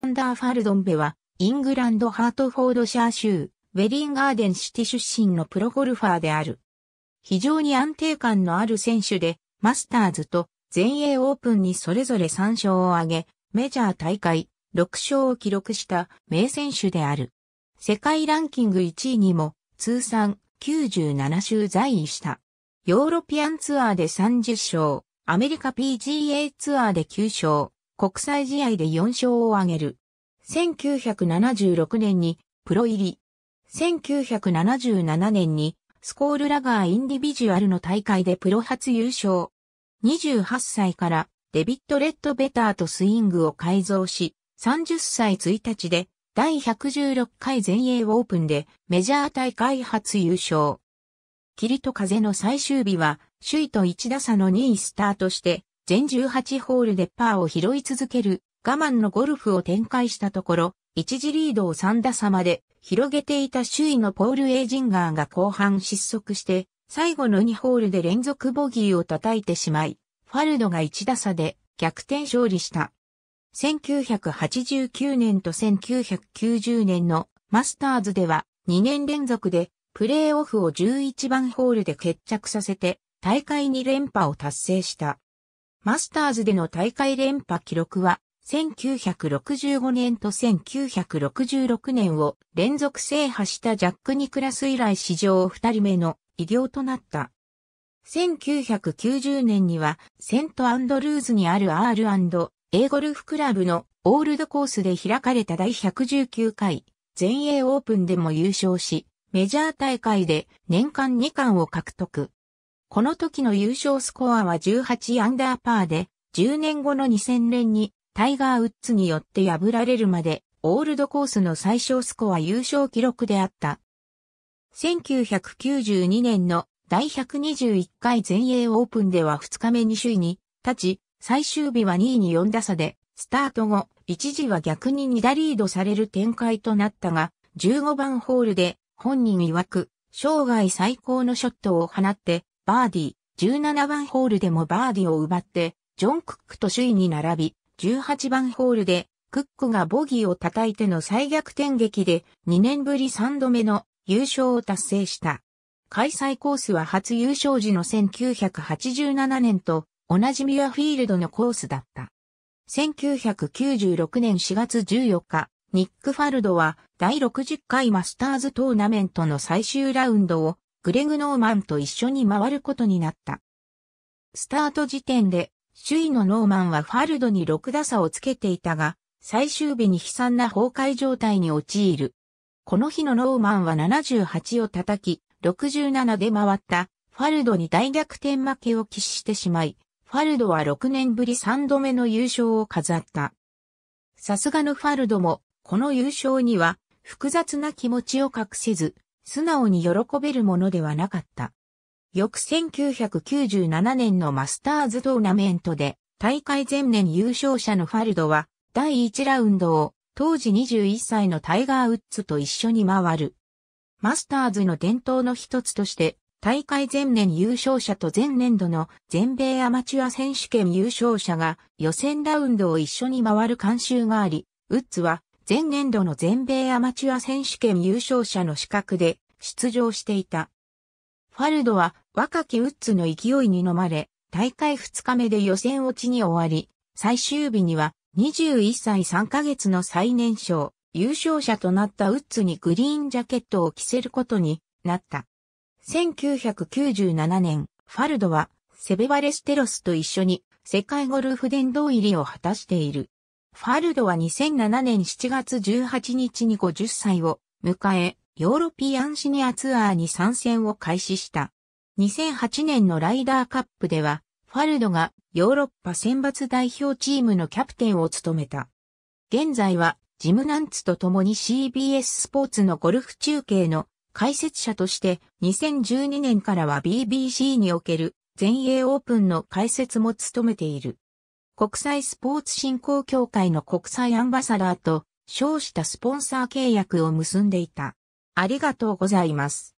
アンダーファルドンベは、イングランドハートフォードシャー州、ウェリンガーデンシティ出身のプロゴルファーである。非常に安定感のある選手で、マスターズと全英オープンにそれぞれ3勝を挙げ、メジャー大会6勝を記録した名選手である。世界ランキング1位にも通算97周在位した。ヨーロピアンツアーで30勝、アメリカ PGA ツアーで9勝、国際試合で4勝を挙げる。1976年にプロ入り。1977年にスコールラガーインディビジュアルの大会でプロ初優勝。28歳からデビット・レッド・ベターとスイングを改造し、30歳1日で第116回全英オープンでメジャー大会初優勝。霧と風の最終日は首位と1打差の2位スタートして全18ホールでパーを拾い続ける我慢のゴルフを展開したところ、一次リードを3打差まで広げていた周囲のポール・エイジンガーが後半失速して、最後の2ホールで連続ボギーを叩いてしまい、ファルドが1打差で逆転勝利した。1989年と1990年のマスターズでは2年連続でプレーオフを11番ホールで決着させて大会2連覇を達成した。マスターズでの大会連覇記録は、1965年と1966年を連続制覇したジャック・ニクラス以来史上2人目の偉業となった。1990年にはセントアンドルーズにある R&A ゴルフクラブのオールドコースで開かれた第119回全英オープンでも優勝し、メジャー大会で年間2冠を獲得。この時の優勝スコアは18アンダーパーで、10年後の2000年にタイガー・ウッズによって破られるまで、オールドコースの最小スコア優勝記録であった。1992年の第121回全英オープンでは2日目に首位に立ち、最終日は2位に4打差で、スタート後、一時は逆に2打リードされる展開となったが、15番ホールで本人曰く、生涯最高のショットを放って、バーディー、17番ホールでもバーディーを奪って、ジョン・クックと首位に並び、18番ホールで、クックがボギーを叩いての再逆転劇で、2年ぶり3度目の優勝を達成した。開催コースは初優勝時の1987年と同じミュアフィールドのコースだった。1996年4月14日、ニック・ファルドは第60回マスターズトーナメントの最終ラウンドをグレグ・ノーマンと一緒に回ることになった。スタート時点で、首位のノーマンはファルドに6打差をつけていたが、最終日に悲惨な崩壊状態に陥る。この日のノーマンは78を叩き、67で回った、ファルドに大逆転負けを喫してしまい、ファルドは6年ぶり3度目の優勝を飾った。さすがのファルドも、この優勝には、複雑な気持ちを隠せず、素直に喜べるものではなかった。翌1997年のマスターズトーナメントで、大会前年優勝者のファルドは、第1ラウンドを、当時21歳のタイガー・ウッズと一緒に回る。マスターズの伝統の一つとして、大会前年優勝者と前年度の全米アマチュア選手権優勝者が予選ラウンドを一緒に回る慣習があり、ウッズは前年度の全米アマチュア選手権優勝者の資格で出場していた。ファルドは若きウッズの勢いに飲まれ、大会2日目で予選落ちに終わり、最終日には21歳3ヶ月の最年少、優勝者となったウッズにグリーンジャケットを着せることになった。1997年、ファルドはセベバレステロスと一緒に世界ゴルフ殿堂入りを果たしている。ファルドは2007年7月18日に50歳を迎え、ヨーロピアンシニアツアーに参戦を開始した。2008年のライダーカップでは、ファルドがヨーロッパ選抜代表チームのキャプテンを務めた。現在は、ジムナンツと共に CBS スポーツのゴルフ中継の解説者として2012年からは BBC における全英オープンの解説も務めている。国際スポーツ振興協会の国際アンバサダーと称したスポンサー契約を結んでいた。ありがとうございます。